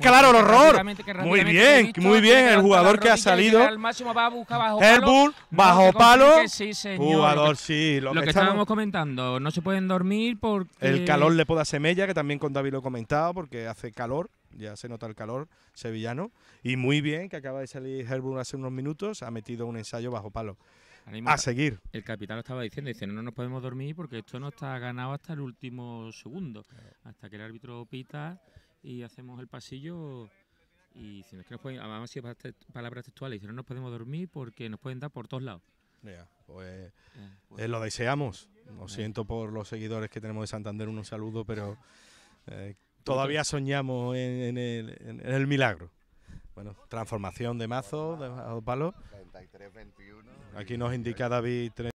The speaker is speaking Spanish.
claro horror. Muy bien, muy bien el jugador que ha salido. palo. Jugador, sí. Lo que estábamos comentando, no se pueden dormir porque... El calor le hacer semella, que también con David lo he comentado, porque hace calor ya se nota el calor sevillano. Y muy bien, que acaba de salir Herbun hace unos minutos, ha metido un ensayo bajo palo. a seguir. El capitán estaba diciendo, dice, no nos podemos dormir porque esto no está ganado hasta el último segundo, hasta que el árbitro pita y hacemos el pasillo y si no nos pueden, palabras textuales, si no nos podemos dormir porque nos pueden dar por todos lados. Yeah, pues eh, eh, lo deseamos. Lo siento por los seguidores que tenemos de Santander, un saludo, pero eh, todavía soñamos en, el, milagro. Bueno, transformación de mazo, de, de palo. Aquí nos indica David.